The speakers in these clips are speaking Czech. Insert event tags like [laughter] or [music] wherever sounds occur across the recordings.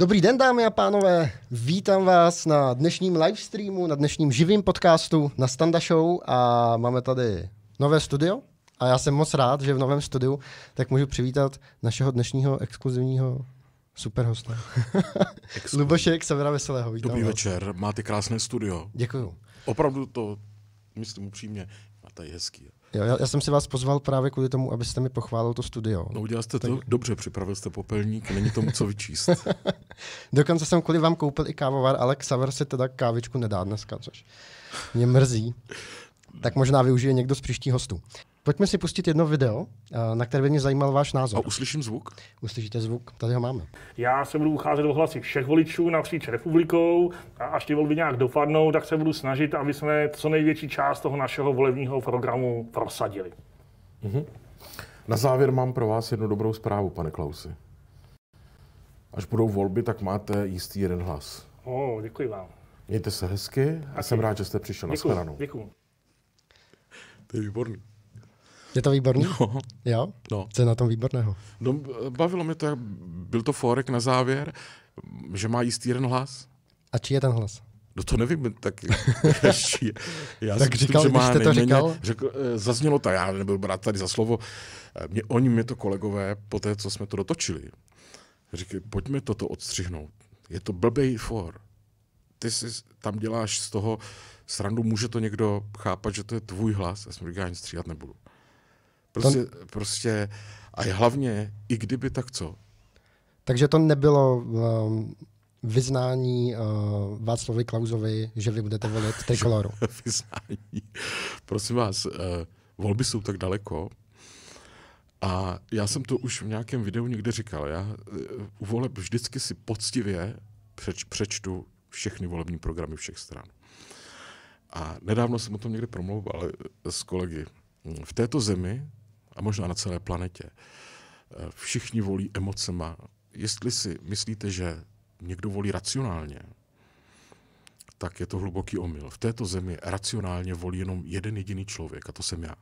Dobrý den, dámy a pánové. Vítám vás na dnešním livestreamu, na dnešním živém podcastu na Standa Show a máme tady nové studio a já jsem moc rád, že v novém studiu tak můžu přivítat našeho dnešního exkluzivního superhosta. hosta. [laughs] Lubošek Severa Veselého. Vítám Dobrý vás. večer, máte krásné studio. Děkuju. Opravdu to, myslím upřímně, máte hezký. Jo, já, já jsem si vás pozval právě kvůli tomu, abyste mi pochválil to studio. No udělal jste tak... to dobře, připravil jste popelník, není tomu co vyčíst. [laughs] Dokonce jsem kvůli vám koupil i kávovar, ale Xaver si teda kávičku nedá dneska, což mě mrzí. Tak možná využije někdo z příští hostů. Pojďme si pustit jedno video, eh, na které by mě zajímal váš názor. A uslyším zvuk? Uslyšíte zvuk, tady ho máme. Já se budu ucházet o hlasy všech voličů napříč republikou a až ty volby nějak dopadnou, tak se budu snažit, aby jsme co největší část toho našeho volebního programu prosadili. Mhm. Na závěr mám pro vás jednu dobrou zprávu, pane Klausi. Až budou volby, tak máte jistý jeden hlas. O, oh, děkuji vám. Mějte se hezky a jsem rád, že jste přišel. Děkuji, na Děkuji. To je výborný. Je to výborný? No. Jo? No. Co je na tom výborného? No, bavilo mě to, byl to forek na závěr, že má jistý jeden hlas. A čí je ten hlas? No to nevím, tak [laughs] [laughs] já tak si říkal, tím, že má jste to říkal? Řekl, eh, zaznělo to, já nebyl brát tady za slovo. Eh, mě, oni mě to kolegové, po té, co jsme to dotočili, říkají, pojďme toto odstřihnout. Je to blbej for. Ty si tam děláš z toho srandu, může to někdo chápat, že to je tvůj hlas. Já jsem říkal, já nic stříhat nebudu. Prostě, to... prostě a hlavně, i kdyby, tak co? Takže to nebylo um, vyznání uh, eh, Václavy Klauzovi, že vy budete volit [laughs] trikoloru. [laughs] vyznání. Prosím vás, uh, volby jsou tak daleko, a já jsem to už v nějakém videu někde říkal. Já eh, u voleb vždycky si poctivě přeč, přečtu všechny volební programy všech stran. A nedávno jsem o tom někde promluvil ale s kolegy. V této zemi a možná na celé planetě. E, všichni volí emocema. Jestli si myslíte, že někdo volí racionálně, tak je to hluboký omyl. V této zemi racionálně volí jenom jeden jediný člověk, a to jsem já.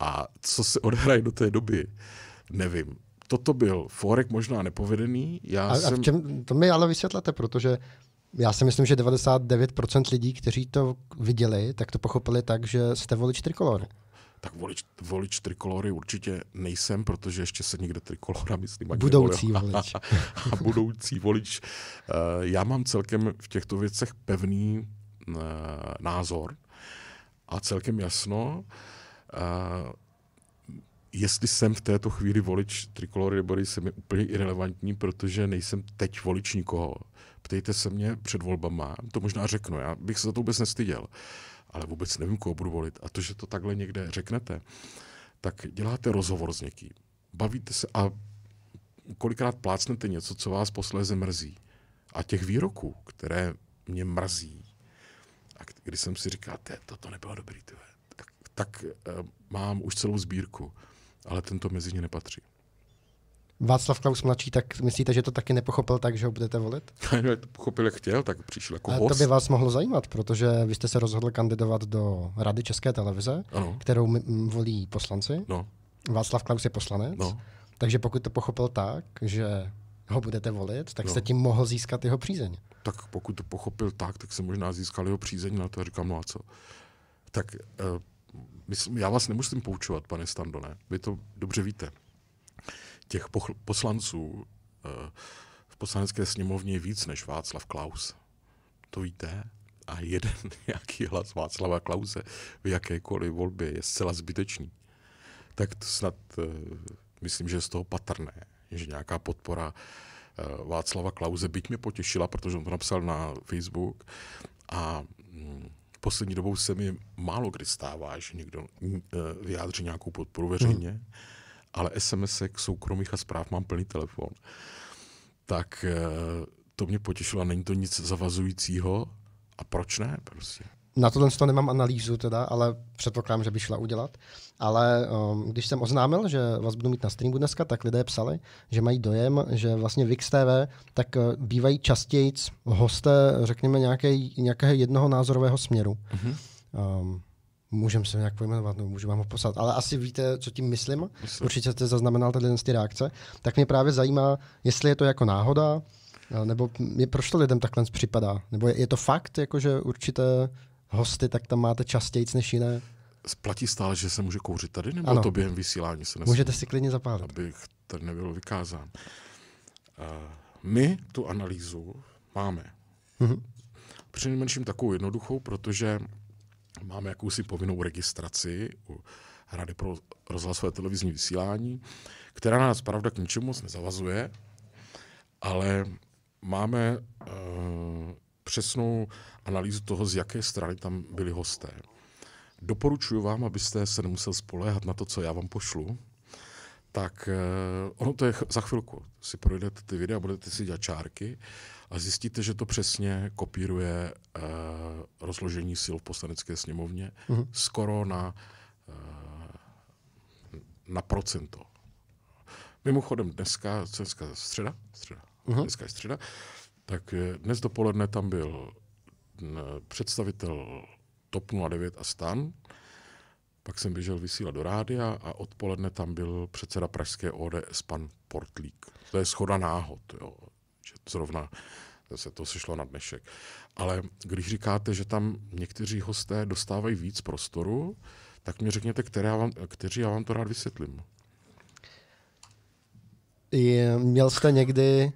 A co se odhraje do té doby, nevím. Toto byl forek možná nepovedený. Já a, jsem... a v čem, to mi ale vysvětlete, protože já si myslím, že 99% lidí, kteří to viděli, tak to pochopili tak, že jste volič trikolory tak volič, volič trikolory určitě nejsem, protože ještě se nikde trikolora, myslím, Budoucí nevolil. volič. [laughs] a budoucí volič. Eh, já mám celkem v těchto věcech pevný eh, názor a celkem jasno, eh, jestli jsem v této chvíli volič trikolory nebo jsem je úplně irrelevantní, protože nejsem teď volič nikoho. Ptejte se mě před volbama, to možná řeknu, já bych se za to vůbec nestyděl. Uh, ale vůbec nevím, koho budu volit. A to, že to takhle někde řeknete, tak děláte rozhovor s někým. Bavíte se a kolikrát plácnete něco, co vás posléze mrzí. A těch výroků, které mě mrzí, a když jsem si říkal, to, to nebylo dobrý, tyve, tak, tak e, mám už celou sbírku, ale tento mezi ně nepatří. Václav Klaus mladší, tak myslíte, že to taky nepochopil tak, že ho budete volit? [laughs] Ne, to pochopil, jak chtěl, tak přišel jako host. to by vás mohlo zajímat, protože vy jste se rozhodl kandidovat do Rady České televize, ano. kterou m- m- volí poslanci. No. Václav Klaus je poslanec. No. Takže pokud to pochopil tak, že ho budete volit, tak no. jste tím mohl získat jeho přízeň. Tak pokud to pochopil tak, tak se možná získal jeho přízeň, na to říkám, no a co? Tak uh, myslím, já vás nemusím poučovat, pane Standone. Vy to dobře víte těch poslanců eh, v poslanecké sněmovně je víc než Václav Klaus. To víte? A jeden [laughs] nějaký hlas Václava Klause v jakékoliv volbě je zcela zbytečný. Tak to snad eh, myslím, že je z toho patrné, že nějaká podpora eh, Václava Klauze, byť mě potěšila, protože on to napsal na Facebook a mm, poslední dobou se mi málo kdy stává, že někdo mm, vyjádří nějakou podporu veřejně. Hmm ale SMS k soukromých a zpráv mám plný telefon. Tak eh, to mě potěšilo a není to nic zavazujícího a proč ne prostě. Na tohle to nemám analýzu teda, ale předpokládám, že by šla udělat. Ale um, když jsem oznámil, že vás budu mít na streamu dneska, tak lidé psali, že mají dojem, že vlastně VIX TV tak eh, bývají častěji hosté, řekněme, nějaké, nějakého jednoho názorového směru. Mm-hmm. Um, Můžeme se nějak pojmenovat, nebo můžu vám ho poslat, ale asi víte, co tím myslím. myslím. Určitě jste zaznamenal tady z ty reakce. Tak mě právě zajímá, jestli je to jako náhoda, nebo mě, proč to lidem takhle připadá? Nebo je, je to fakt, jako že určité hosty tak tam máte častěji než jiné? Splatí stále, že se může kouřit tady, nebo ano. to během vysílání se nesmí? Můžete si klidně zapálit. Abych tady nebyl vykázán. Uh, my tu analýzu máme. Mm-hmm. Přinejmenším takovou jednoduchou, protože máme jakousi povinnou registraci u Rady pro rozhlasové televizní vysílání, která nás pravda k ničemu moc nezavazuje, ale máme uh, přesnou analýzu toho, z jaké strany tam byli hosté. Doporučuji vám, abyste se nemusel spoléhat na to, co já vám pošlu, tak eh, ono to je za chvilku. Si projdete ty videa, budete si dělat čárky a zjistíte, že to přesně kopíruje uh, rozložení sil v poslanecké sněmovně mm-hmm. skoro na, uh, na procento. Mimochodem, dneska, dneska středa, středa, uh-huh. dneska je středa, tak dnes dopoledne tam byl představitel TOP 09 a STAN, pak jsem běžel vysílat do rádia a odpoledne tam byl předseda pražské ODS pan Portlík. To je schoda náhod, jo, že zrovna se to sešlo na dnešek. Ale když říkáte, že tam někteří hosté dostávají víc prostoru, tak mi řekněte, které já vám, kteří já vám to rád vysvětlím. Je, měl jste někdy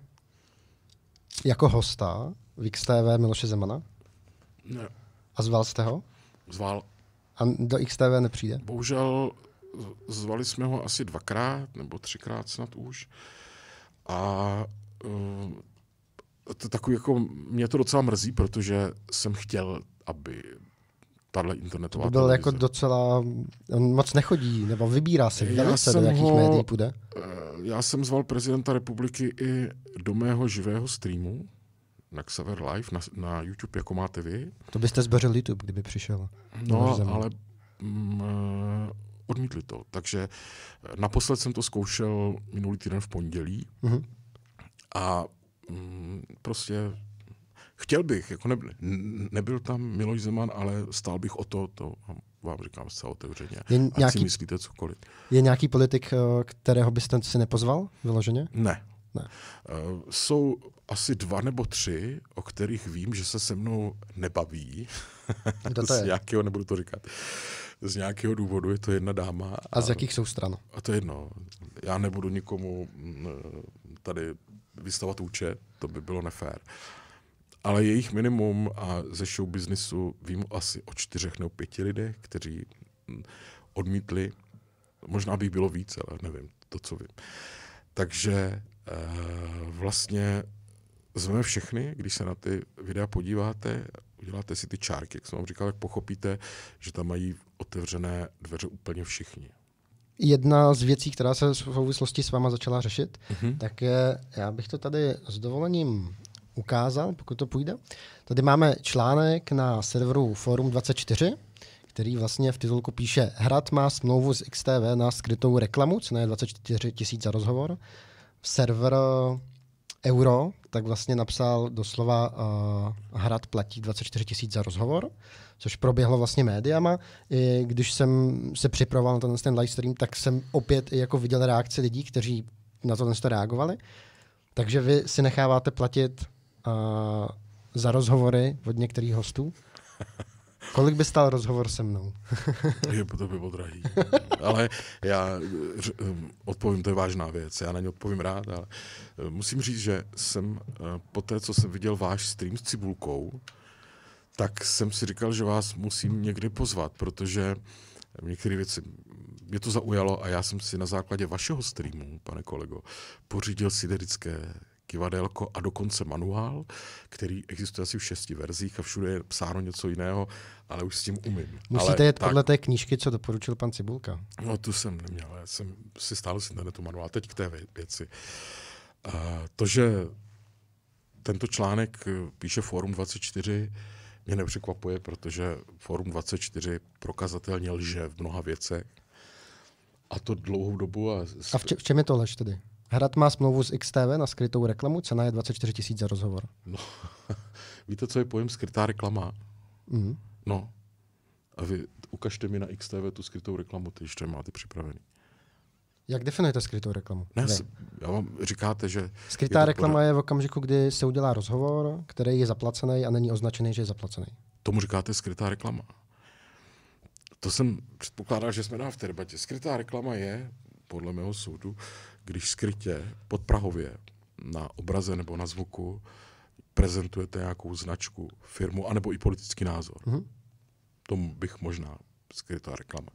jako hosta v XTV Miloše Zemana? Ne. A zval jste ho? Zval a do XTV nepřijde? Bohužel zvali jsme ho asi dvakrát nebo třikrát snad už. A eh, to takový jako, mě to docela mrzí, protože jsem chtěl, aby tahle internetová to byl jako televize. jako docela, on moc nechodí, nebo vybírá se, já se, do jakých ho, médií půjde. Eh, já jsem zval prezidenta republiky i do mého živého streamu, na Xaver Live na, na YouTube, jako máte vy. To byste zbařil YouTube, kdyby přišel. No, ale mm, eh, odmítli to. Takže eh, naposled jsem to zkoušel minulý týden v pondělí mm-hmm. a mm, prostě chtěl bych, jako nebyl, nebyl tam Miloš Zeman, ale stál bych o to, to vám říkám zcela otevřeně. Je nějaký, Ať si myslíte cokoliv. Je nějaký politik, eh, kterého byste si nepozval vyloženě? Ne. ne. Uh, jsou asi dva nebo tři, o kterých vím, že se se mnou nebaví. Kdo to [laughs] je? z nějakého, nebudu to říkat, z nějakého důvodu je to jedna dáma. A, a z jakých jsou stran? A to je jedno. Já nebudu nikomu mm, tady vystavovat účet, to by bylo nefér. Ale jejich minimum a ze show businessu vím asi o čtyřech nebo pěti lidech, kteří mm, odmítli. Možná by bylo víc, ale nevím, to, co vím. Takže eh, vlastně zveme všechny, když se na ty videa podíváte, uděláte si ty čárky, jak jsem vám říkal, jak pochopíte, že tam mají otevřené dveře úplně všichni. Jedna z věcí, která se v souvislosti s váma začala řešit, mm-hmm. tak je, já bych to tady s dovolením ukázal, pokud to půjde. Tady máme článek na serveru Forum 24, který vlastně v titulku píše Hrad má smlouvu z XTV na skrytou reklamu, cena je 24 tisíc za rozhovor. Server euro, tak vlastně napsal doslova uh, Hrad platí 24 tisíc za rozhovor, což proběhlo vlastně médiama. I když jsem se připravoval na ten, live stream, tak jsem opět i jako viděl reakce lidí, kteří na to reagovali. Takže vy si necháváte platit uh, za rozhovory od některých hostů? [laughs] Kolik by stál rozhovor se mnou? [laughs] je, to by bylo drahý. Ale já eh, odpovím, to je vážná věc, já na ně odpovím rád, ale eh, musím říct, že jsem eh, po té, co jsem viděl váš stream s Cibulkou, tak jsem si říkal, že vás musím někdy pozvat, protože některé věci mě to zaujalo a já jsem si na základě vašeho streamu, pane kolego, pořídil siderické kivadelko a dokonce manuál, který existuje asi v šesti verzích a všude je psáno něco jiného, ale už s tím umím. Musíte ale jet tak, podle té knížky, co doporučil pan Cibulka. No tu jsem neměl, já jsem si stále z internetu manuál, teď k té věci. Uh, to, že tento článek eh, píše Forum 24, mě nepřekvapuje, protože Forum 24 prokazatelně lže v mnoha věcech. A to dlouhou dobu. A, a v, čem je to lež tedy? Hrad má smlouvu s XTV na skrytou reklamu, cena je 24 tisíc za rozhovor. No, [laughs] víte, co je pojem skrytá reklama? Mm. No. A vy ukažte mi na XTV tu skrytou reklamu, ty ještě máte připravený. Jak definujete skrytou reklamu? Ne, ne. já vám říkáte, že... Skrytá je reklama poda... je v okamžiku, kdy se udělá rozhovor, který je zaplacený a není označený, že je zaplacený. Tomu říkáte skrytá reklama. To jsem předpokládal, že jsme dál v té debatě. Skrytá reklama je, podle mého soudu, když skrytě pod Prahově na obraze nebo na zvuku prezentujete nějakou značku, firmu, anebo i politický názor. Mm-hmm. Tomu bych možná skrytá reklama.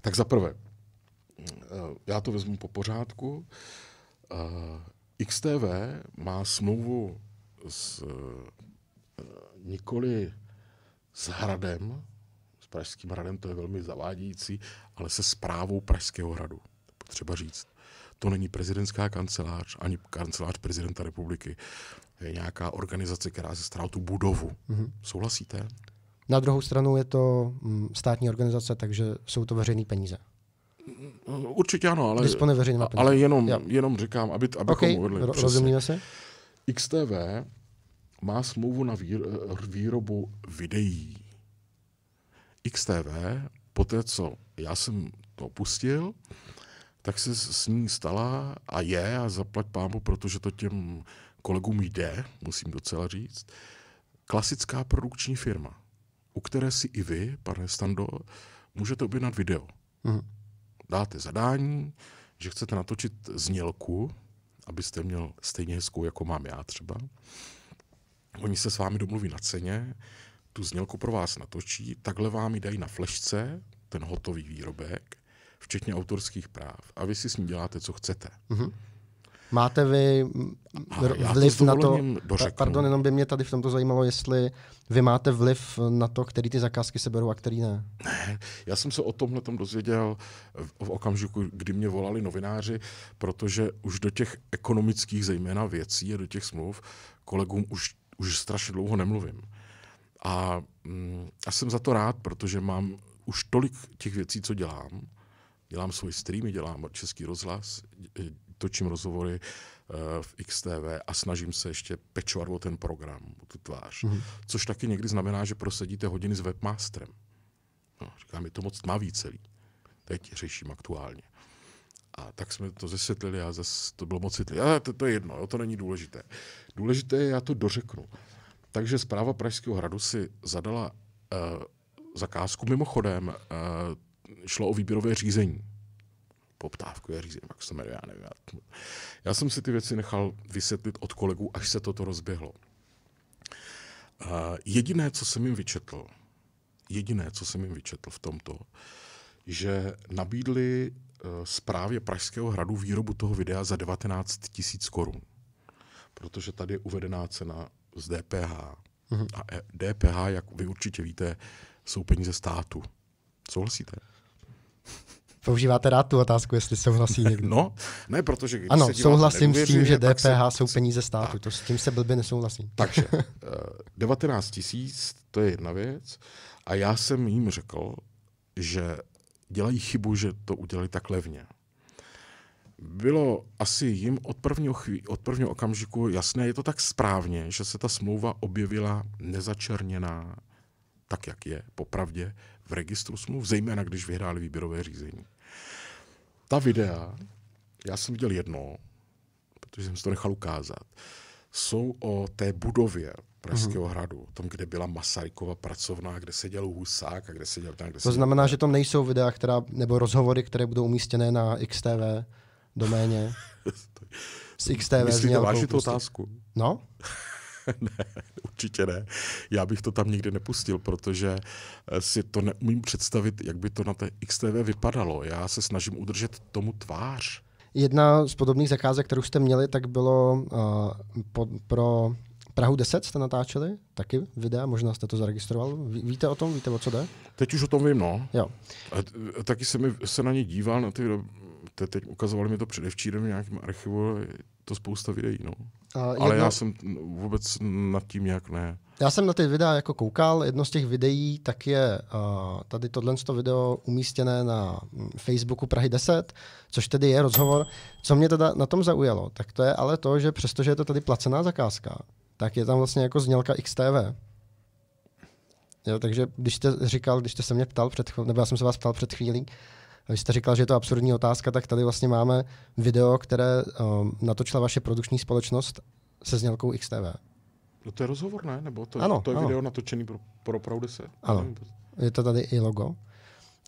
Tak za prvé, eh, já to vezmu po pořádku. Eh, XTV má smlouvu s eh, nikoli s Hradem, s Pražským hradem, to je velmi zavádějící, ale se zprávou Pražského hradu, potřeba říct. To není prezidentská kancelář, ani kancelář prezidenta republiky. Je nějaká organizace, která se stará tu budovu. Mm-hmm. Souhlasíte? Na druhou stranu je to mm, státní organizace, takže jsou to veřejné peníze. Mm, určitě ano, ale, ale jenom, jenom říkám, aby, abychom okay, uvedli. rozumíme se? XTV má smlouvu na výr- eh, výrobu videí. XTV, po té, co já jsem to opustil, tak se s ní stala a je a zaplať pámu, protože to těm kolegům jde, musím docela říct, klasická produkční firma, u které si i vy, pane Stando, můžete objednat video. Mm. Dáte zadání, že chcete natočit znělku, abyste měl stejně hezkou, jako mám já třeba. Oni se s vámi domluví na ceně, tu znělku pro vás natočí, takhle vám ji dají na flešce, ten hotový výrobek, včetně autorských práv. A vy si s ní děláte, co chcete. Mm-hmm. Máte vy vliv to na to, dořeknu. pardon, jenom by mě tady v tomto zajímalo, jestli vy máte vliv na to, který ty zakázky se berou a který ne. Ne, já jsem se o tomhle tom dozvěděl v, v okamžiku, kdy mě volali novináři, protože už do těch ekonomických zejména věcí a do těch smluv kolegům už, už strašně dlouho nemluvím. A, mm, a jsem za to rád, protože mám už tolik těch věcí, co dělám, dělám svůj streamy, dělám český rozhlas, eh, točím rozhovory eh, v XTV a snažím se ještě pečovat o ten program, o tu tvář. Mm-hmm. Což taky někdy znamená, že prosedíte hodiny s webmasterem. No, říkám, je to moc tmavý celý. Teď řeším aktuálně. A tak jsme to zesvětlili a zase to bylo moc citlivé. Ale to, to je jedno, jo, to není důležité. Důležité je, já to dořeknu. Takže zpráva Pražského hradu si zadala uh, zakázku. Mimochodem, uh, šlo o výběrové řízení. je řízení, jak se jmenuje, já nevím. Já jsem si ty věci nechal vysvětlit od kolegů, až se toto rozběhlo. Uh, jediné, co jsem jim vyčetl, jediné, co jsem jim vyčetl v tomto, že nabídli uh, eh, zprávě Pražského hradu výrobu toho videa za 19 tisíc korun. Protože tady je uvedená cena z DPH. Mhm. A DPH, eh, jak vy určitě víte, jsou peníze státu. Souhlasíte? Používáte rád tu otázku, jestli souhlasí někdo. [laughs] No, ne, protože když Ano, se souhlasím s tím, že DPH se... jsou peníze státu, tak. to s tím se blbě nesouhlasím. Takže 19 [laughs] eh, tisíc, to je jedna věc. A já jsem jim řekl, že dělají chybu, že to udělali tak levně. Bylo asi jim od prvního, chví, od prvního okamžiku jasné, je to tak správně, že se ta smlouva objevila nezačerněná, tak jak je, popravdě, v registru smluv, zejména když vyhráli výběrové řízení. Ta videa, já jsem viděl jedno, protože jsem si to nechal ukázat, jsou o té budově Pražského mhm. hradu, tom, kde byla Masarykova pracovna, kde seděl Husák a kde seděl tam, kde To znamená, že to nejsou videa, která, nebo rozhovory, které budou umístěné na XTV doméně. S [laughs] XTV Myslíte vážně tu prostě- otázku? No. [laughs] [laughs] ne, určitě ne. Já bych to tam nikdy nepustil, protože eh, si to neumím představit, jak by to na té XTV vypadalo. Já se snažím udržet tomu tvář. Jedna z podobných zakázek, kterou jste měli, tak bylo uh, eh, po, pro Prahu 10 jste natáčeli, taky videa, možná jste to zaregistroval. Ví, víte o tom, víte o co jde? Teď už o tom vím, no. Jo. A, a eh, taky jsem mi, se na ně díval, na ty, te, teď ukazovali mi to předevčírem v nějakém archivu, to spousta videí, no. Uh, Ale jedno... já jsem vůbec nad tím nějak ne. Já jsem na ty videa jako koukal, jedno z těch videí tak je uh, tady tohle video umístěné na mm, Facebooku Prahy 10, což tedy je rozhovor. Co mě teda na tom zaujalo, tak to je ale to, že přestože je to tady placená zakázka, tak je tam vlastně jako znělka XTV. Jo, takže když jste říkal, když jste se mě ptal před chvíli, nebo já jsem se vás ptal před chvílí, když jste říkal, že je to absurdní otázka, tak tady vlastně máme video, které um, natočila vaše produkční společnost se znělkou XTV. No to je rozhovor, ne? Nebo to, ano, to je ano. video natočený pro, pro Pravdy se. Ano. Je to tady i logo.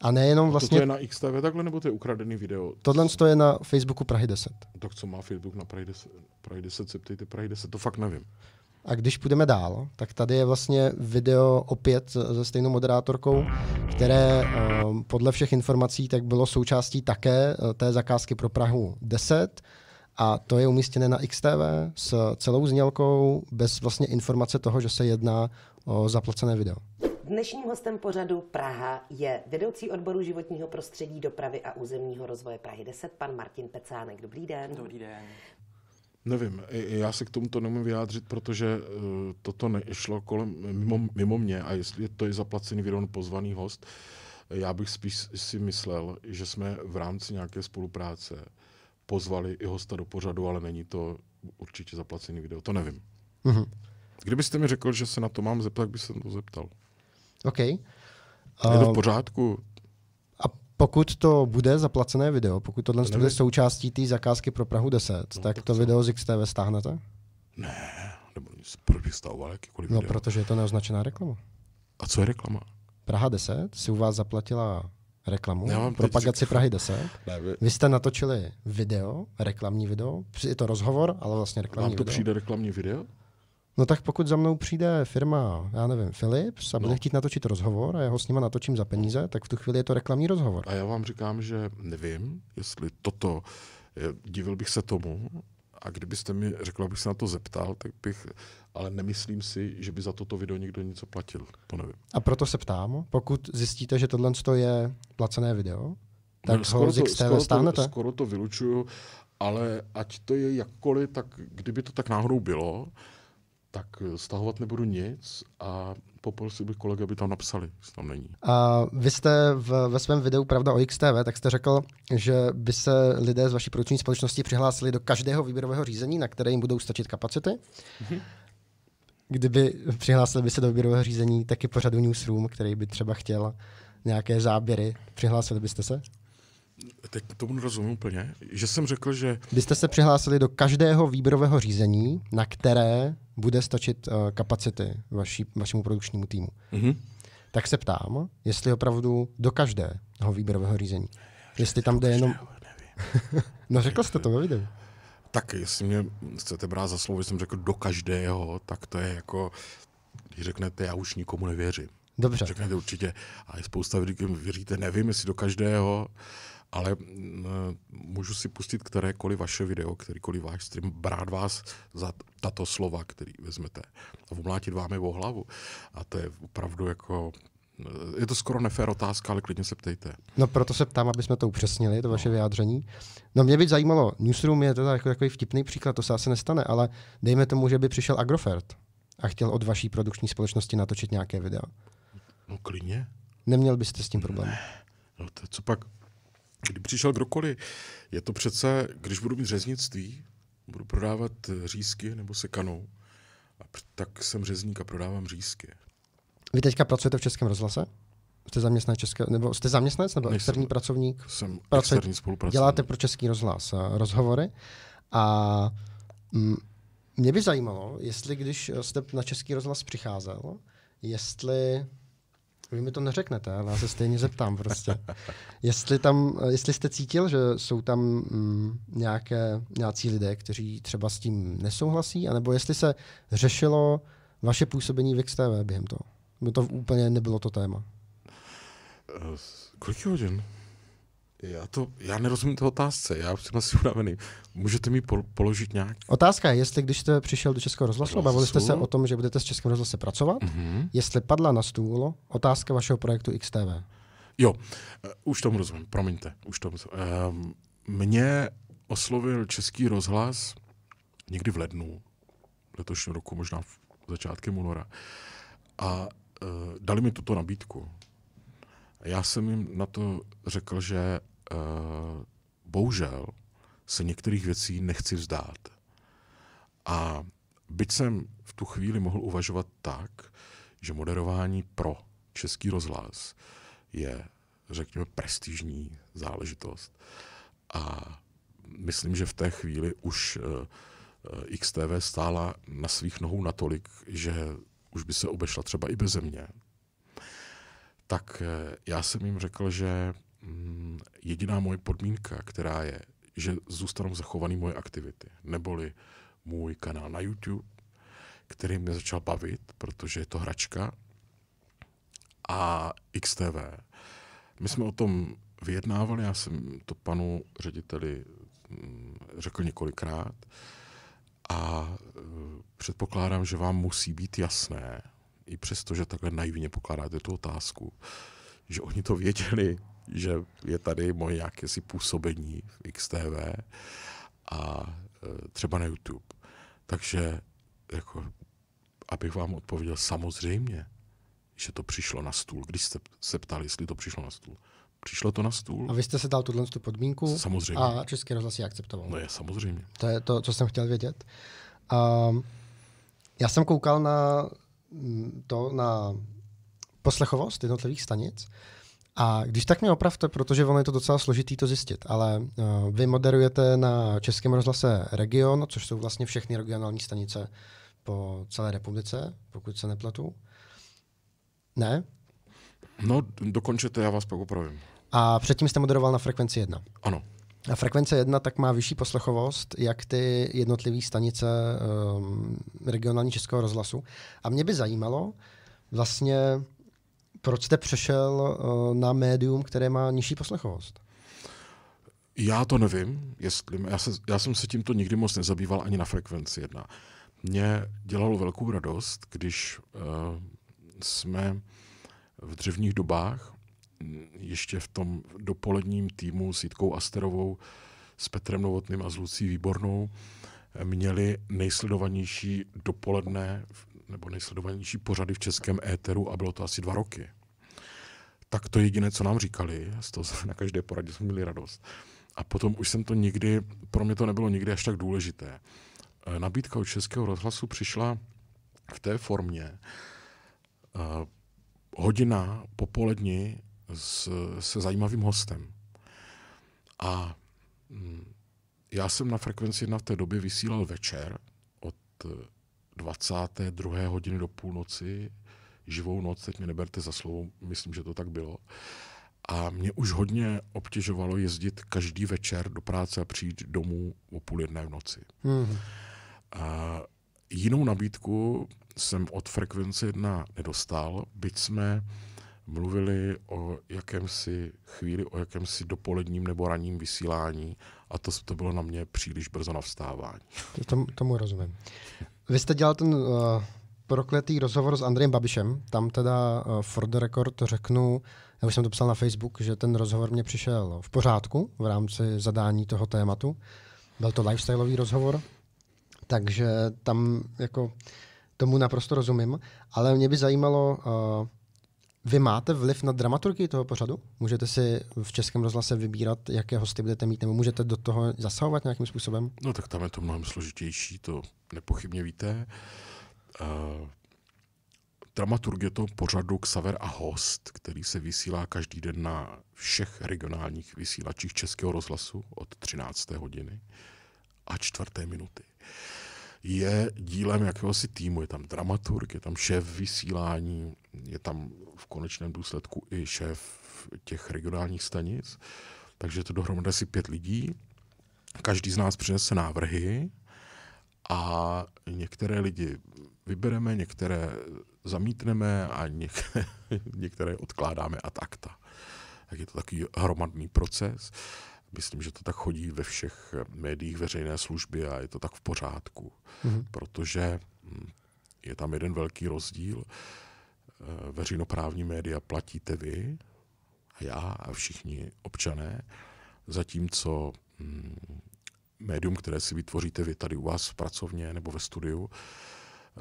A nejenom vlastně... To je na XTV takhle, nebo to je ukradený video? Tohle to je na Facebooku Prahy 10. Tak co má Facebook na Prahy 10? Prahy 10 se ptejte Prahy 10, to fakt nevím. A když půjdeme dál, tak tady je vlastně video opět se stejnou moderátorkou, které ehm, podle všech informací tak bylo součástí také eh, té zakázky pro Prahu 10 a to je umístěné na XTV s celou znělkou bez vlastně informace toho, že se jedná o zaplacené video. Dnešním hostem pořadu Praha je vedoucí odboru životního prostředí, dopravy a územního rozvoje Prahy 10, pan Martin Pecánek. Dobrý den. Dobrý den. Nevím, já se k tomuto nemůžu vyjádřit, protože eh, toto nešlo kolem, mimo, mimo mě a jestli to je zaplacený výrobn pozvaný host, já bych spíš si myslel, že jsme v rámci nějaké spolupráce pozvali i hosta do pořadu, ale není to určitě zaplacený video, to nevím. Mm-hmm. Kdybyste mi řekl, že se na to mám zeptat, bych se to zeptal. OK. Uh, je to v pořádku? pokud to bude zaplacené video, pokud tohle to bude součástí té zakázky pro Prahu 10, no, tak, tak to co? video z XTV stáhnete? Ne, nebo proč bych stahoval jakýkoliv No, protože je to neoznačená reklama. A co je reklama? Praha 10 si u vás zaplatila reklamu, Já mám propagaci teď... Prahy 10. [laughs] Ne, vy... vy jste natočili video, reklamní video, je to rozhovor, ale vlastně reklamní Vám to video. přijde reklamní video? No tak pokud za mnou přijde firma, já nevím, Philips a bude no. chtít natočit rozhovor a já ho s nima natočím za peníze, tak v tu chvíli je to reklamní rozhovor. A já vám říkám, že nevím, jestli toto, divil bych se tomu, a kdybyste mi řekla, abych se na to zeptal, tak bych, ale nemyslím si, že by za toto video někdo něco platil. To nevím. A proto se ptám, pokud zjistíte, že tohle je placené video, tak no, ho skoro To, skoro to vylučuju, ale ať to je jakkoliv, tak kdyby to tak náhodou bylo, tak eh, stahovat nebudu nic a poprosil bych kolega aby tam napsali, jestli tam není. A vy jste v, ve svém videu Pravda o XTV, tak jste řekl, že by se lidé z vaší produkční společnosti přihlásili do každého výběrového řízení, na které jim budou stačit kapacity. Mm-hmm. Kdyby přihlásili by se do výběrového řízení taky pořadu Newsroom, který by třeba chtěl nějaké záběry, přihlásili byste se? Teď tomu rozumím úplně, že jsem řekl, že... Byste se přihlásili do každého výběrového řízení, na které bude stačit uh, eh, kapacity vaší, vašemu produkčnímu týmu. Mm-hmm. Tak se ptám, jestli opravdu do každého výběrového řízení. Jestli tam jde jenom... [laughs] no řekl jste to ve videu. Tak jestli mě chcete brát za slovo, že jsem řekl do každého, tak to je jako, když řeknete, já už nikomu nevěřím. Dobře. Řeknete určitě, a je spousta lidí, věříte, nevím, jestli do každého ale můžu si pustit kterékoliv vaše video, kterýkoliv váš stream, brát vás za tato slova, který vezmete a omlátit vám je o hlavu. A to je opravdu jako e, je to skoro nefér otázka, ale klidně se ptejte. No proto se ptám, aby jsme to upřesnili, to vaše no. vyjádření. No mě by zajímalo, Newsroom je teda jako takový vtipný příklad, to se asi nestane, ale dejme tomu, že by přišel Agrofert a chtěl od vaší produkční společnosti natočit nějaké video. No klidně. Neměl byste s tím problém? Ne. No to co pak, Kdy přišel kdokoliv, je to přece, když budu mít řeznictví, budu prodávat eh, řízky nebo sekanou, a tak jsem řezník a prodávám řízky. Vy teďka pracujete v Českém rozhlase? Jste zaměstnanec České, nebo jste zaměstnanec nebo Nejsem, externí pracovník? Jsem Pracuj, externí spolupracovník. Děláte pro Český rozhlas eh, rozhovory a mm, mě by zajímalo, jestli když eh, jste na Český rozhlas přicházel, jestli vy mi to neřeknete, ale já se stejně zeptám prostě. [laughs] jestli, tam, jestli jste cítil, že jsou tam mm, nějaké, nějací lidé, kteří třeba s tím nesouhlasí, anebo jestli se řešilo vaše působení v XTV během toho? By to úplně nebylo to téma. Eh, kolik hodin? Já, to, já nerozumím té otázce, já jsem asi unavený. Můžete mi pol, položit nějak? Otázka je, jestli když jste přišel do Českého rozhlasu, bavili jste se o tom, že budete s Českým rozhlasem pracovat, mm-hmm. jestli padla na stůl otázka vašeho projektu XTV. Jo, uh, už tomu rozumím, promiňte. Už tomu, uh, mě oslovil Český rozhlas někdy v lednu letošního roku, možná v začátkem února. A uh, dali mi tuto nabídku. Já jsem jim na to řekl, že uh, bohužel se některých věcí nechci vzdát. A byť jsem v tu chvíli mohl uvažovat tak, že moderování pro český rozhlas je, řekněme, prestižní záležitost. A myslím, že v té chvíli už eh, eh, XTV stála na svých nohou natolik, že už by se obešla třeba i bez mě tak eh, já jsem jim řekl, že mm, jediná moje podmínka, která je, že zůstanou zachované moje aktivity, neboli můj kanál na YouTube, který mě začal bavit, protože je to hračka, a XTV. My jsme o tom vyjednávali, já jsem to panu řediteli mm, řekl několikrát a eh, předpokládám, že vám musí být jasné, i přesto, že takhle naivně pokládáte tu otázku, že oni to věděli, že je tady moje jakési působení v XTV a e, třeba na YouTube. Takže, jako, abych vám odpověděl, samozřejmě, že to přišlo na stůl. Když jste se ptali, jestli to přišlo na stůl, přišlo to na stůl. A vy jste se dal tuhle tu podmínku samozřejmě. a Český rozhlas ji akceptoval. No je, samozřejmě. To je to, co jsem chtěl vědět. Um, já jsem koukal na to na poslechovost jednotlivých stanic. A když tak mě opravte, protože ono je to docela složitý to zjistit, ale uh, vy moderujete na Českém rozhlase Region, což jsou vlastně všechny regionální stanice po celé republice, pokud se nepletu. Ne? No, dokončete, já vás pak opravím. A předtím jste moderoval na frekvenci 1. Ano. A frekvence 1 tak má vyšší poslechovost, jak ty jednotlivé stanice um, regionální českého rozhlasu. A mě by zajímalo vlastně, proč jste přešel uh, na médium, které má nižší poslechovost? Já to nevím, jestli, já, se, já jsem se tímto nikdy moc nezabýval ani na frekvenci 1. Mě dělalo velkou radost, když uh, jsme v dřevních dobách Mm, ještě v tom dopoledním týmu s Jitkou Asterovou, s Petrem Novotným a s Lucí Výbornou eh, měli nejsledovanější dopoledne nebo nejsledovanější pořady v českém éteru a bylo to asi dva roky. Tak to jediné, co nám říkali, z toho [laughs] na každé poradě jsme měli radost. A potom už jsem to nikdy, pro mě to nebylo nikdy až tak důležité. Eh, nabídka od Českého rozhlasu přišla v té formě, eh, hodina po poledni s, se zajímavým hostem. A mm, já jsem na frekvenci na té době vysílal večer od 22. Eh, hodiny do půlnoci, živou noc, teď mě neberte za slovo, myslím, že to tak bylo. A mě už hodně obtěžovalo jezdit každý večer do práce a přijít domů o půl jedné v noci. Hmm. A jinou nabídku jsem od frekvence 1 nedostal, byť jsme mluvili o jakémsi chvíli, o jakémsi dopoledním nebo ranním vysílání a to, to bylo na mě příliš brzo na vstávání. To, tomu, tomu rozumím. Vy jste dělal ten uh, prokletý rozhovor s Andrejem Babišem, tam teda uh, for the record řeknu, já už jsem to psal na Facebook, že ten rozhovor mě přišel v pořádku v rámci zadání toho tématu. Byl to lifestyleový rozhovor, takže tam jako tomu naprosto rozumím, ale mě by zajímalo, uh, vy máte vliv na dramaturgii toho pořadu? Můžete si v Českém rozhlase vybírat, jaké hosty budete mít, nebo můžete do toho zasahovat nějakým způsobem? No tak tam je to mnohem složitější, to nepochybně víte. Uh, eh, dramaturgie toho pořadu Xaver a host, který se vysílá každý den na všech regionálních vysílačích Českého rozhlasu od 13. hodiny a čtvrté minuty je dílem jakéhosi týmu. Je tam dramaturg, je tam šéf vysílání, je tam v konečném důsledku i šéf těch regionálních stanic. Takže to dohromady asi pět lidí. Každý z nás přinese návrhy a některé lidi vybereme, některé zamítneme a některé, [laughs] některé odkládáme ad acta. Tak je to takový hromadný proces. Uh, Myslím, že to tak chodí ve všech eh, médiích veřejné služby a je to tak v pořádku, mm-hmm. protože hm, je tam jeden velký rozdíl. Eh, veřejnoprávní média platíte vy, a já a všichni občané, zatímco hm, médium, které si vytvoříte vy tady u vás v pracovně nebo ve studiu,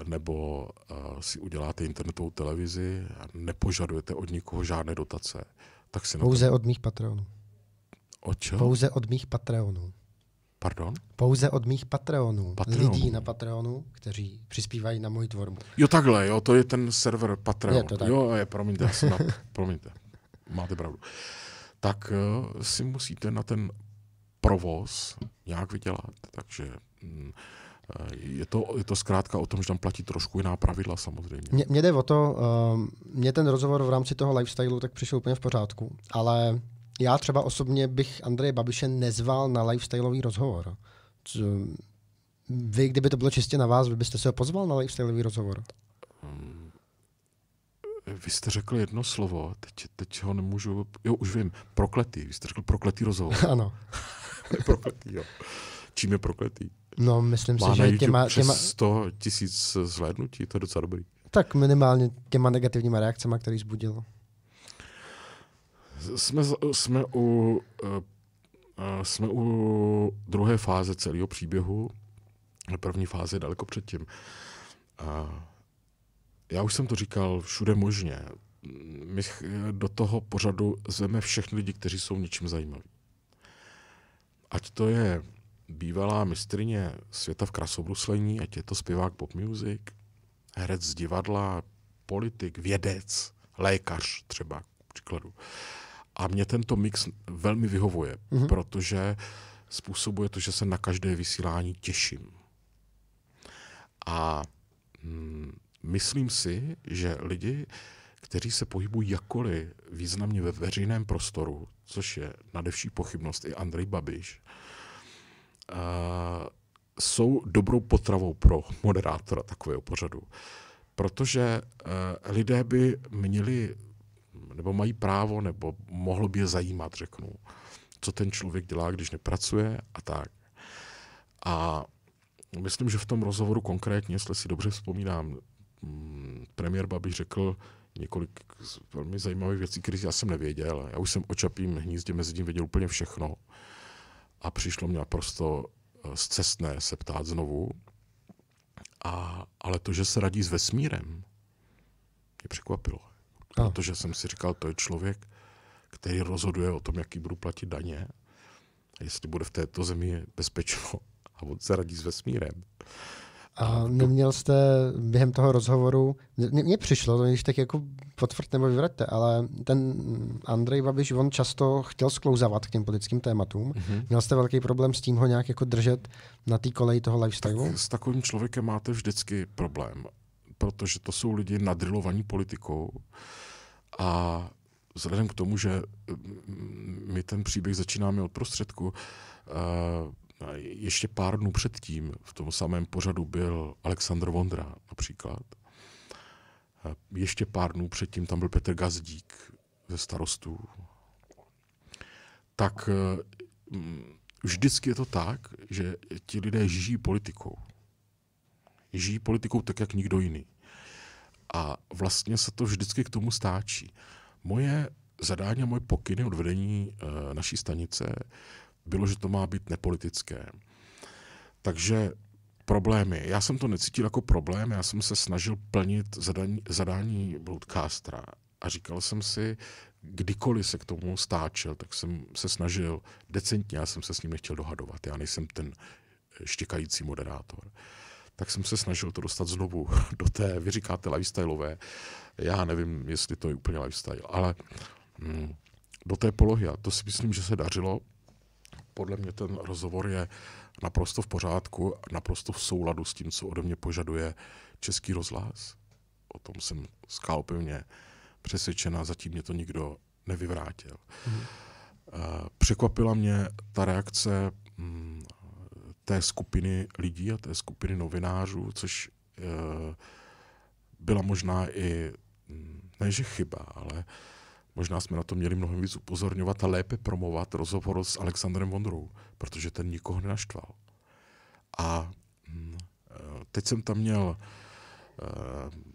nebo uh, si uděláte internetovou televizi a nepožadujete od nikoho žádné dotace. Tak si Pouze na to... od mých patronů. O čo? Pouze od mých Patreonů. Pardon? Pouze od mých Patreonů. Patreonů. Lidí na Patreonu, kteří přispívají na moji tvorbu. Jo, takhle, jo, to je ten server Patreon. Je to tak. Jo, je, promiňte, já jsem na, [laughs] promiňte. Máte pravdu. Tak uh, si musíte na ten provoz nějak vydělat. Takže mm, eh, je to, je to zkrátka o tom, že tam platí trošku jiná pravidla samozřejmě. Mně, mně jde o to, uh, eh, mně ten rozhovor v rámci toho lifestylu tak přišel úplně v pořádku, ale já třeba osobně bych Andreje Babiše nezval na lifestyleový rozhovor. Co, vy, kdyby to bylo čistě na vás, vy byste se ho pozval na lifestyleový rozhovor? Hmm. Vy jste řekl jedno slovo, teď, teď ho nemůžu... Jo, už vím, prokletý. Vy jste řekl prokletý rozhovor. [laughs] ano. [laughs] prokletý, jo. Čím je prokletý? No, myslím Má si, že těma... těma... 100 tisíc zhlédnutí, to je docela dobrý. Tak minimálně těma negativníma reakcemi, které zbudil. Jsme, jsme u eh, eh, jsme u druhé fáze celého příběhu, první fáze daleko předtím. Já už jsem to říkal všude možně. My do toho pořadu zveme všechny lidi, kteří jsou něčím zajímaví. Ať to je bývalá mistrině světa v krasobruslení, ať je to zpěvák pop music, herec z divadla, politik, vědec, lékař třeba, příkladu. Uh, a mě tento mix velmi vyhovuje, mm-hmm. protože způsobuje to, že se na každé vysílání těším. A mm, myslím si, že lidi, kteří se pohybují jakkoliv významně ve veřejném prostoru, což je nadevší pochybnost i Andrej Babiš, uh, jsou dobrou potravou pro moderátora takového pořadu. Protože uh, lidé by měli nebo mají právo, nebo mohlo by je zajímat, řeknu, co ten člověk dělá, když nepracuje a tak. A myslím, že v tom rozhovoru konkrétně, jestli si dobře vzpomínám, mm, premiér Babiš řekl několik velmi zajímavých věcí, které já jsem nevěděl. Já už jsem o Čapím hnízdě mezi tím věděl úplně všechno. A přišlo mě naprosto zcestné eh, se ptát znovu. A, ale to, že se radí s vesmírem, mě překvapilo. A. No. Protože jsem si říkal, to je člověk, který rozhoduje o tom, jaký budu platit daně, a jestli bude v této zemi bezpečno a on se radí s vesmírem. A neměl jste během toho rozhovoru, mně přišlo, to když tak jako potvrd nebo vyvraťte, ale ten Andrej Babiš, on často chtěl sklouzavat k těm politickým tématům. Mm-hmm. Měl jste velký problém s tím ho nějak jako držet na té koleji toho lifestyle. Tak s takovým člověkem máte vždycky problém protože to jsou lidi nadrilovaní politikou. A vzhledem k tomu, že mm, my ten příběh začínáme od prostředku, eh, ještě pár dnů předtím v tom samém pořadu byl Aleksandr Vondra například. Eh, ještě pár dnů předtím tam byl Petr Gazdík ze starostů. Tak eh, mm, vždycky je to tak, že ti lidé žijí politikou. Žijí politikou tak, jak nikdo jiný. A vlastně se to vždycky k tomu stáčí. Moje zadání a moje pokyny od vedení e, naší stanice bylo, že to má být nepolitické. Takže problémy. Já jsem to necítil jako problém, já jsem se snažil plnit zadání, zadání broadcastera a říkal jsem si, kdykoliv se k tomu stáčel, tak jsem se snažil decentně, já jsem se s ním nechtěl dohadovat, já nejsem ten eh, štěkající moderátor. Uh, tak jsem se snažil to dostat znovu [laughs] do té, vy říkáte lifestyleové, já nevím, jestli to je úplně lifestyle, ale hm, do té polohy. A to si myslím, že se dařilo. Podle mě ten rozhovor je naprosto v pořádku, naprosto v souladu s tím, co ode mě požaduje Český rozhlas. O tom jsem skalpevně přesvědčena, zatím mě to nikdo nevyvrátil. Mm. Překvapila mě ta reakce mm, té skupiny lidí a té skupiny novinářů, což eh, byla možná i, hm, ne že chyba, ale možná jsme na to měli mnohem víc upozorňovat a lépe promovat rozhovor s Alexandrem Vondrou, protože ten nikoho nenaštval. A hm, eh, teď jsem tam měl eh,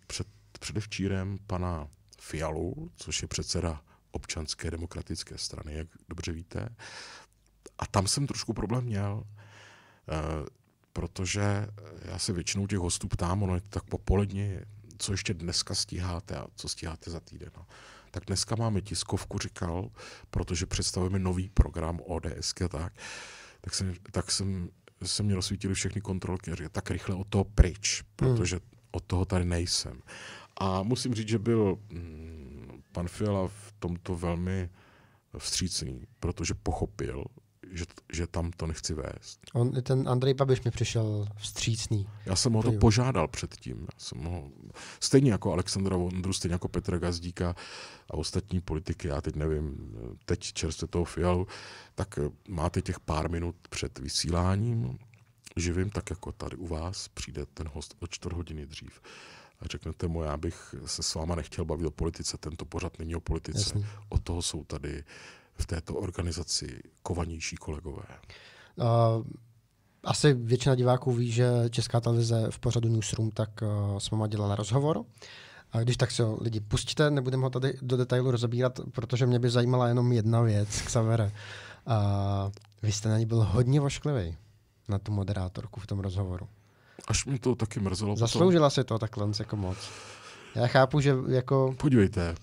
před, předevčírem pana Fialu, což je předseda občanské demokratické strany, jak dobře víte. A tam jsem trošku problém měl, Eh, protože eh, já se většinou těch hostů ptám, ono je tak popolední, co ještě dneska stíháte a co stíháte za týden. No. Tak dneska máme tiskovku, říkal, protože představujeme nový program ODS a tak. Tak jsem, tak jsem se mě rozsvítily všechny kontrolky a říkal, tak rychle od toho pryč, hmm. protože hmm. od toho tady nejsem. A musím říct, že byl mm, pan Fiala v tomto velmi vstřícný, protože pochopil, že, že tam to nechci vést. On, ten Andrej Babiš mi přišel vstřícný. Já jsem ho to požádal předtím. Já jsem ho, stejně jako Aleksandra Vondru, stejně jako Petra Gazdíka a ostatní politiky, já teď nevím, teď čerstvě toho Fialu, tak eh, máte těch pár minut před vysíláním vím tak jako tady u vás, přijde ten host o čtvrt hodiny dřív a řeknete mu, já bych se s váma nechtěl bavit o politice, tento pořad není o politice. Jasně. o toho jsou tady v této organizaci kovanější kolegové? Uh, asi většina diváků ví, že Česká televize v pořadu Newsroom tak uh, s váma dělala rozhovor. A když tak se lidi pustíte, nebudeme ho tady do detailu rozebírat, protože mě by zajímala jenom jedna věc, Xavere. Uh, vy jste na ní byl hodně vošklivý, na tu moderátorku v tom rozhovoru. Až mi to taky mrzelo. Zasloužila potom. si to takhle jako moc. Já chápu, že jako... Podívejte,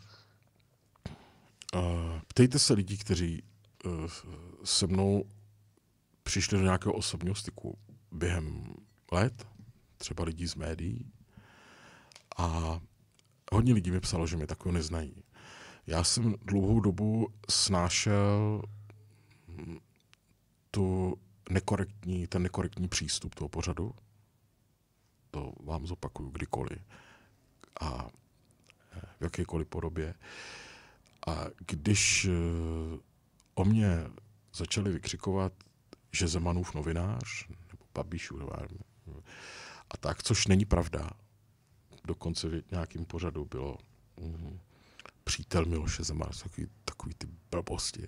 Ptejte se lidí, kteří eh, se mnou přišli do nějakého osobního styku během let, třeba lidí z médií. A hodně lidí mi psalo, že mě takového neznají. Já jsem dlouhou dobu snášel hm, tu nekorektní, ten nekorektní přístup toho pořadu. To vám zopakuju kdykoliv a v jakékoliv podobě. Uh, a když eh, o mě začali vykřikovat, že Zemanův novinář, nebo Babišův a tak, což není pravda, dokonce v nějakém pořadu bylo mm, přítel Miloše Zemana, takový, takový ty blbosti.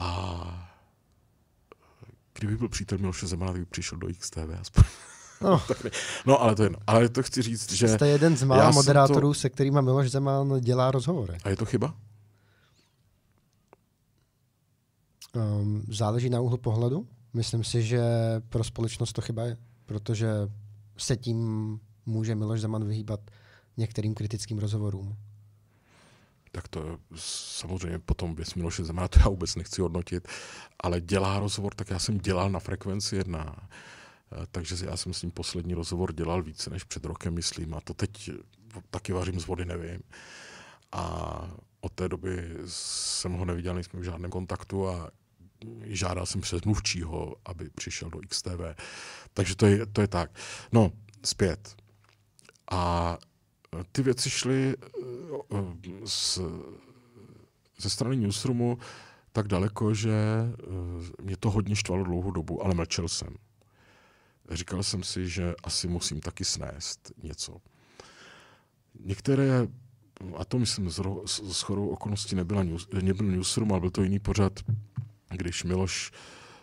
A kdyby byl přítel Miloše Zemana, tak by přišel do XTV aspoň. No. [laughs] no, ale to je, Ale to chci říct, že... Jste jeden z mála moderátorů, to... se kterými Miloš Zeman dělá rozhovory. A je to chyba? Um, záleží na úhlu pohledu. Myslím si, že pro společnost to chyba je, protože se tím může Miloš Zeman vyhýbat některým kritickým rozhovorům. Tak to samozřejmě potom věc Miloše Zemana, to já vůbec nechci hodnotit, ale dělá rozhovor, tak já jsem dělal na Frekvenci jedna. Eh, takže já jsem s ním poslední rozhovor dělal více než před rokem, myslím, a to teď taky vařím z vody, nevím. A od té doby jsem ho neviděl, nejsme v žádném kontaktu a žádal jsem přes mluvčího, aby přišel do XTV. Takže to je, to je tak. No, zpět. A ty věci šly z, eh, ze strany Newsroomu tak daleko, že eh, mě to hodně štvalo dlouhou dobu, ale mlčel jsem říkal jsem si, že asi musím taky snést něco. Některé, a to myslím z, z chorou okolností nebyla news, nebyl newsroom, ale byl to jiný pořad, když Miloš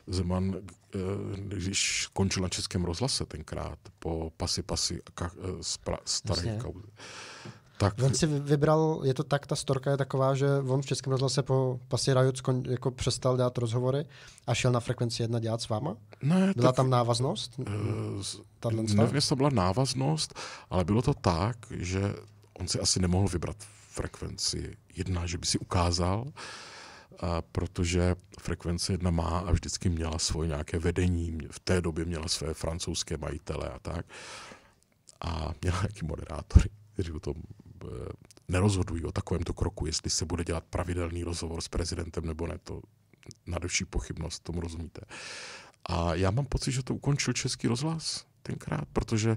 Zeman, eh, když končil na Českém rozhlase tenkrát po pasy pasy ka, eh, staré kauze, tak. On si vybral, je to tak, ta storka je taková, že on v Českém rozhlase po Pasi Rajot jako přestal dělat rozhovory a šel na frekvenci jedna dělat s váma? Ne, byla tak, tam návaznost? Uh, nevím, jestli to byla návaznost, ale bylo to tak, že on si asi nemohl vybrat frekvenci jedna, že by si ukázal, a eh, protože frekvence jedna má a vždycky měla svoje nějaké vedení, v té době měla své francouzské majitele a tak. A měla nějaký moderátory, kteří o tom Eh, nerozhodují o takovémto kroku, jestli se bude dělat pravidelný rozhovor s prezidentem nebo ne, to na další pochybnost, tomu rozumíte. A já mám pocit, že to ukončil Český rozhlas tenkrát, protože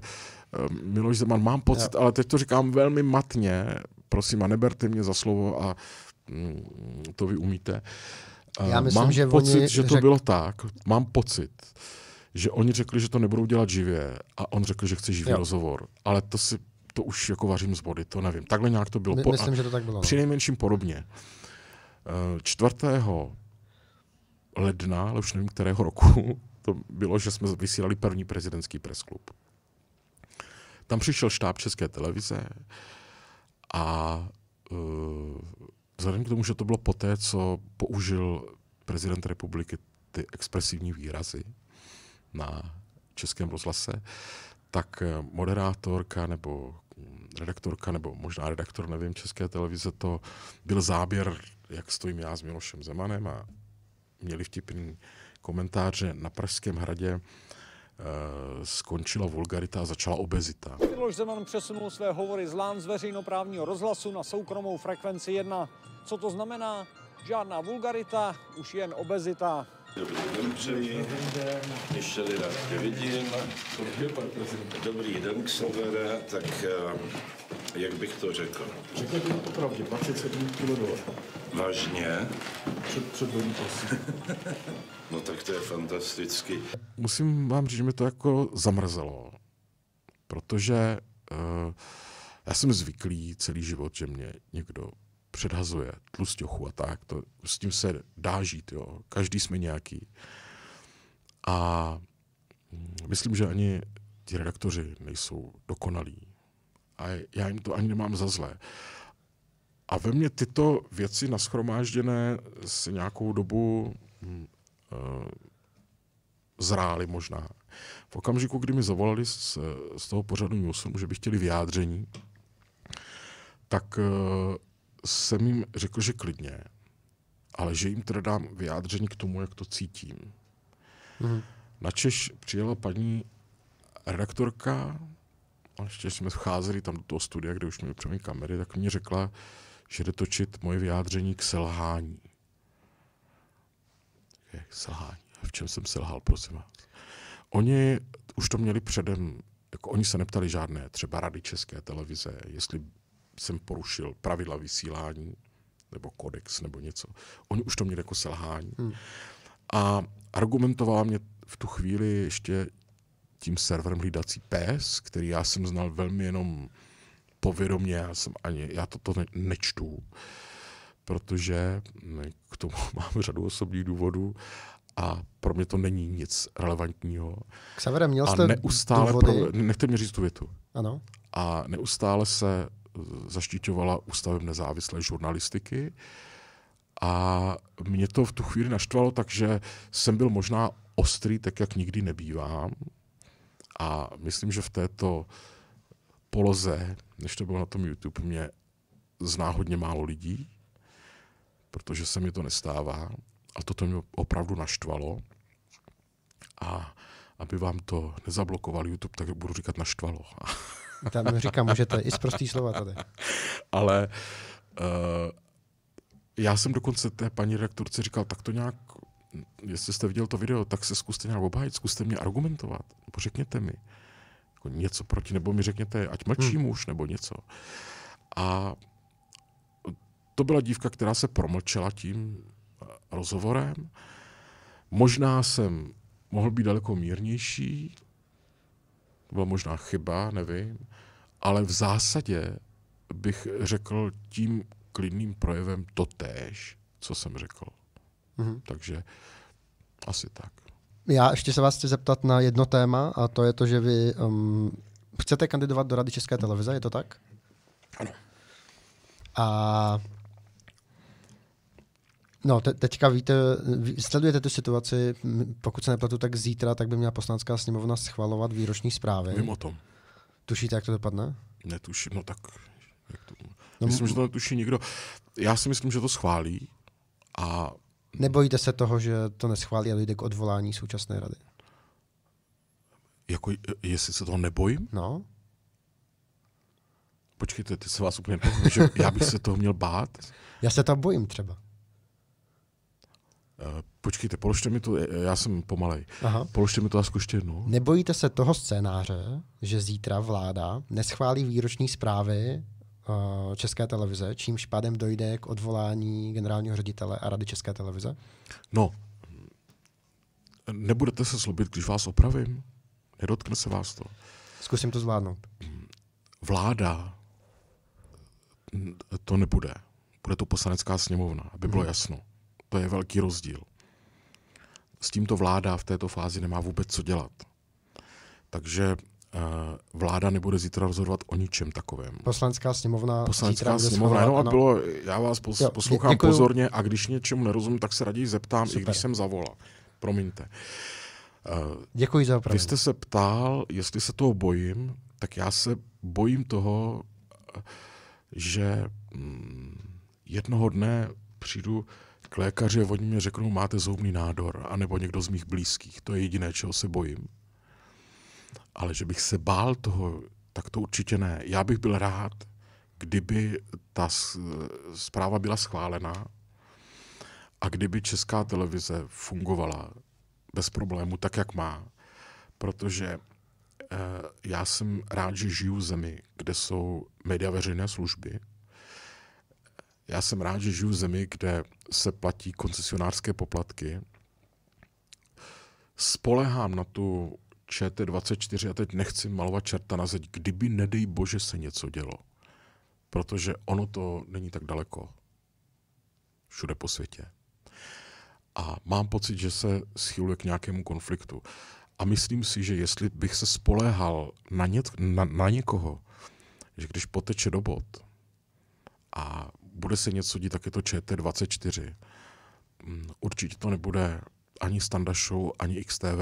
eh, Miloš Zeman, mám pocit, já. ale teď to říkám velmi matně, prosím a neberte mě za slovo a mm, to vy umíte. Eh, já myslím, mám že pocit, že to řek... bylo tak, mám pocit, že oni řekli, že to nebudou dělat živě a on řekl, že chce živý jo. rozhovor. Ale to si to už jako vařím z vody, to nevím. Takhle nějak to bylo. My, myslím, že to tak bylo. No. Při nejmenším podobně. 4. Eh, ledna, ale už nevím kterého roku, [laughs] to bylo, že jsme vysílali první prezidentský presklub. Tam přišel štáb České televize a uh, vzhledem k tomu, že to bylo poté, co použil prezident republiky ty expresivní výrazy na českém rozhlase, tak eh, moderátorka nebo redaktorka, nebo možná redaktor, nevím, České televize, to byl záběr, jak stojím já s Milošem Zemanem a měli vtipný komentář, že na Pražském hradě eh, skončila vulgarita a začala obezita. Miloš Zeman přesunul své hovory z lán z veřejnoprávního rozhlasu na soukromou frekvenci 1. Co to znamená? Žádná vulgarita, už jen obezita. Dobrý den přeji. Ještě rád tě vidím. Dobrý den, Ksavere. Tak eh, jak bych to řekl? Řekl bych to pravdě, 27 kg dole. Vážně? Před, před [laughs] No tak to je fantastický. Musím vám říct, že mi to jako zamrzelo, protože uh, já jsem zvyklý celý život, že mě někdo předhazuje, tlustěchu a tak, to, s tím se dá žít, jo. každý jsme nějaký. A myslím, že ani ti redaktoři nejsou dokonalí. A já jim to ani nemám za zlé. A ve mně tyto věci naschromážděné se nějakou dobu uh, zrály možná. V okamžiku, kdy mi zavolali z, z toho pořadu Newsroom, že by chtěli vyjádření, tak uh, jsem jim řekl, že klidně, ale že jim teda dám vyjádření k tomu, jak to cítím. Mm-hmm. Češ přijela paní redaktorka, a ještě jsme vcházeli tam do toho studia, kde už měli přemý kamery, tak mi řekla, že jde točit moje vyjádření k selhání. K selhání. V čem jsem selhal, prosím vás? Oni už to měli předem, jako oni se neptali žádné třeba rady České televize, jestli jsem porušil pravidla vysílání nebo kodex nebo něco. Oni už to měli jako selhání. Hmm. A argumentovala mě v tu chvíli ještě tím serverem hlídací pes, který já jsem znal velmi jenom povědomě, já jsem ani, já toto ne, nečtu, protože k tomu [laughs] mám řadu osobních důvodů a pro mě to není nic relevantního. Xavere, měl jste a neustále důvody? Pro, nechte mě říct tu větu. Ano. A neustále se zaštiťovala Ústavem nezávislé žurnalistiky. A mě to v tu chvíli naštvalo, takže jsem byl možná ostrý, tak jak nikdy nebývám. A myslím, že v této poloze, než to bylo na tom YouTube, mě zná hodně málo lidí, protože se mi to nestává. A toto mě opravdu naštvalo. A aby vám to nezablokoval YouTube, tak budu říkat naštvalo. [laughs] Tam říkám, můžete, i z prostý slova tady. Ale uh, já jsem dokonce té paní redaktorce říkal, tak to nějak, jestli jste viděl to video, tak se zkuste nějak obhájit, zkuste mě argumentovat, nebo řekněte mi jako něco proti, nebo mi řekněte, ať mlčím hmm. už, nebo něco. A to byla dívka, která se promlčela tím eh, rozhovorem. Možná jsem mohl být daleko mírnější, byla možná chyba, nevím. Ale v zásadě bych řekl tím klidným projevem též, co jsem řekl. Mm-hmm. Takže asi tak. Já ještě se vás chci zeptat na jedno téma, a to je to, že vy um, chcete kandidovat do Rady České televize, je to tak? Ano. A No, te- teďka víte, sledujete tu situaci, pokud se nepletu, tak zítra, tak by měla poslanská sněmovna schvalovat výroční zprávy. Vím o tom. Tušíte, jak to dopadne? Netuším, no tak... Jak to... No, myslím, že to netuší nikdo. Já si myslím, že to schválí a... Nebojíte se toho, že to neschválí a dojde k odvolání současné rady? Jako, jestli se toho nebojím? No. Počkejte, ty se vás úplně pohnu, že já bych se toho měl bát. Já se tam bojím třeba. Eh, počkejte, položte mi to, eh, já jsem pomalej, Aha. položte mi to a zkuště jednou. Nebojíte se toho scénáře, že zítra vláda neschválí výroční zprávy eh, České televize, čímž pádem dojde k odvolání generálního ředitele a rady České televize? No, nebudete se slobit, když vás opravím? Nedotkne se vás to? Zkusím to zvládnout. Vláda to nebude. Bude to poslanecká sněmovna, aby bylo hmm. jasno. To je velký rozdíl. S tímto vláda v této fázi nemá vůbec co dělat. Takže eh, vláda nebude zítra rozhodovat o ničem takovém. Poslanská sněmovna. Poslanská zítra sněmovna, no a no. bylo, já vás pos, jo, poslouchám děkuju. pozorně a když něčemu nerozumím, tak se raději zeptám, Super. i když jsem zavolal. Promiňte. Eh, Děkuji za opravdu. Vy jste se ptal, jestli se toho bojím, tak já se bojím toho, eh, že mm, jednoho dne přijdu k lékaři a oni mi řeknou, máte zhoubný nádor, anebo někdo z mých blízkých. To je jediné, čeho se bojím. Ale že bych se bál toho, tak to určitě ne. Já bych byl rád, kdyby ta zpráva byla schválená a kdyby česká televize fungovala bez problému tak, jak má. Protože eh, já jsem rád, že žiju v zemi, kde jsou média veřejné služby. Já jsem rád, že žiju v zemi, kde se platí koncesionářské poplatky. Spolehám na tu ČT24 a teď nechci malovat čerta na zeď, kdyby nedej bože se něco dělo. Protože ono to není tak daleko. Všude po světě. A mám pocit, že se schyluje k nějakému konfliktu. A myslím si, že jestli bych se spoléhal na, ně, na, na někoho, že když poteče do bod a bude se něco dít, tak je to ČT24. Mm, určitě to nebude ani Standa Show, ani XTV,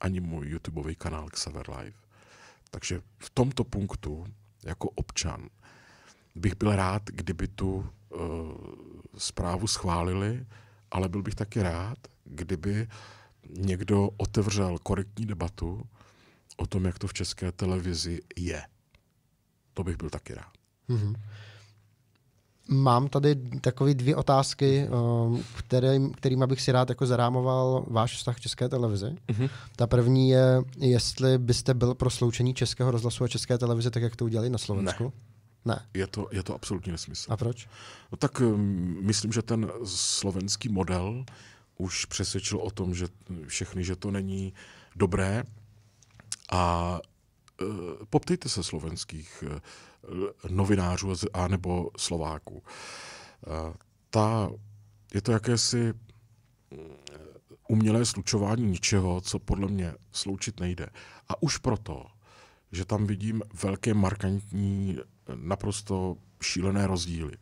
ani můj YouTubeový kanál Xaver Live. Takže v tomto punktu, jako občan, bych byl rád, kdyby tu uh, zprávu schválili, ale byl bych taky rád, kdyby někdo otevřel korektní debatu o tom, jak to v české televizi je. To bych byl taky rád. Mm-hmm. Mám tady takové dvě otázky, ehm, kterým, kterým bych si rád jako zarámoval váš vztah k české televizi. Mm-hmm. Ta první je, jestli byste byl pro sloučení českého rozhlasu a české televize, tak jak to udělali na Slovensku? Ne. Ne. Je to, je to absolutní nesmysl. A proč? No, tak ehm, myslím, že ten slovenský model už přesvědčil o tom, že všechny, že to není dobré a Eh, poptejte se slovenských eh, novinářů a nebo Slováků. Eh, ta, je to jakési umělé slučování ničeho, co podle mě sloučit nejde. A už proto, že tam vidím velké markantní, naprosto šílené rozdíly.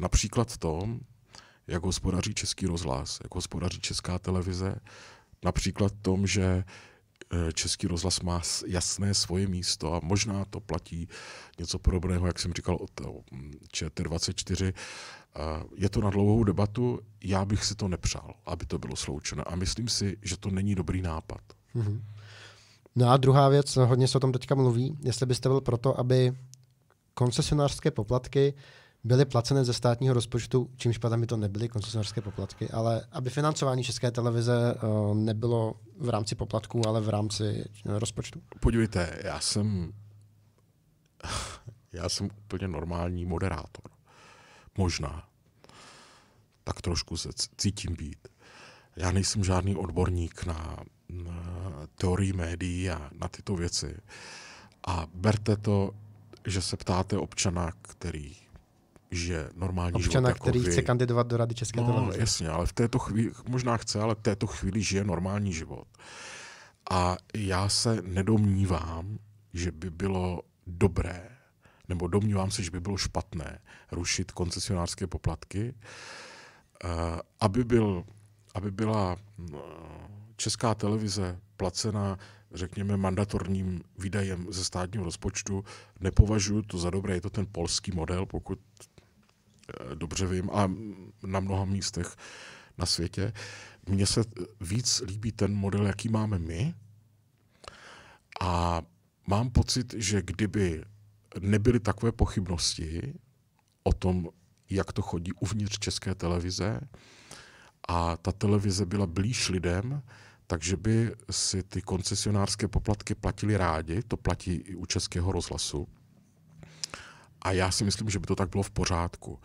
Například to, jak hospodaří Český rozhlas, jak hospodaří Česká televize, například tom, že Eh, Český rozhlas má jasné svoje místo a možná to platí něco podobného, jak jsem říkal, od eh, ČT24. Eh, je to na dlouhou debatu, já bych si to nepřál, aby to bylo sloučeno a myslím si, že to není dobrý nápad. Mm-hmm. No a druhá věc, no, hodně se o tom teďka mluví, jestli byste byl proto, aby koncesionářské poplatky byly placené ze státního rozpočtu, čímž potom by to nebyly koncesionářské poplatky, ale aby financování české televize eh, nebylo v rámci poplatků, ale v rámci eh, rozpočtu. Podívejte, já jsem [sighs] já jsem úplně normální moderátor. Možná. Tak trošku se cítím být. Já nejsem žádný odborník na, na teorii médií a na tyto věci. A berte to, že se ptáte občana, který že normální Občana, život Občana, jako který vy... kandidovat do Rady České no, televize. jasně, ale v této chvíli, možná chce, ale v této chvíli žije normální život. A já se nedomnívám, že by bylo dobré, nebo domnívám se, že by bylo špatné rušit koncesionářské poplatky, eh, aby, byl, aby byla eh, česká televize placena řekněme, mandatorním výdajem ze státního rozpočtu. Nepovažuji to za dobré, je to ten polský model, pokud Eh, dobře vím, a na mnoha místech na světě. Mně se víc líbí ten model, jaký máme my. A mám pocit, že kdyby nebyly takové pochybnosti o tom, jak to chodí uvnitř české televize, a ta televize byla blíž lidem, takže by si ty koncesionářské poplatky platili rádi, to platí i u českého rozhlasu. A já si myslím, že by to tak bylo v pořádku.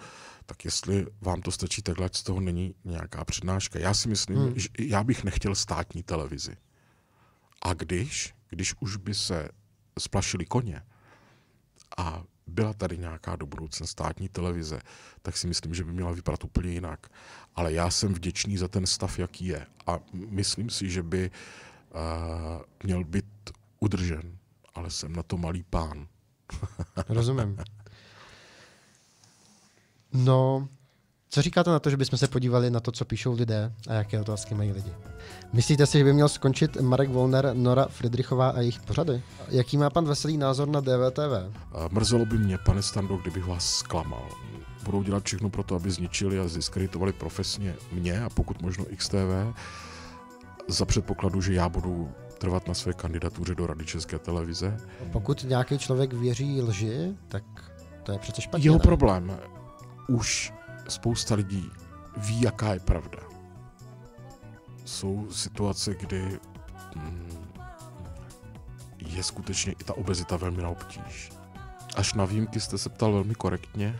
Tak jestli vám to stačí takhle, z toho není nějaká přednáška. Já si myslím, hmm. že já bych nechtěl státní televizi. A když, když už by se splašili koně a byla tady nějaká do budoucna státní televize, tak si myslím, že by měla vypadat úplně jinak. Ale já jsem vděčný za ten stav, jaký je. A myslím si, že by uh, měl být udržen. Ale jsem na to malý pán. [laughs] Rozumím. No, co říkáte na to, že bychom se podívali na to, co píšou lidé a jaké otázky mají lidi? Myslíte si, že by měl skončit Marek Volner, Nora Friedrichová a jejich pořady? Jaký má pan Veselý názor na DVTV? Mrzelo by mě, pane Stando, kdybych vás zklamal. Budou dělat všechno pro to, aby zničili a ziskreditovali profesně mě a pokud možno XTV za předpokladu, že já budu trvat na své kandidatuře do Rady České televize. Pokud nějaký člověk věří lži, tak to je přece špatně. Jeho ne? problém už spousta lidí ví, jaká je pravda. Jsou situace, kdy mm, je skutečně i ta obezita velmi na obtíž. Až na výjimky jste se ptal velmi korektně.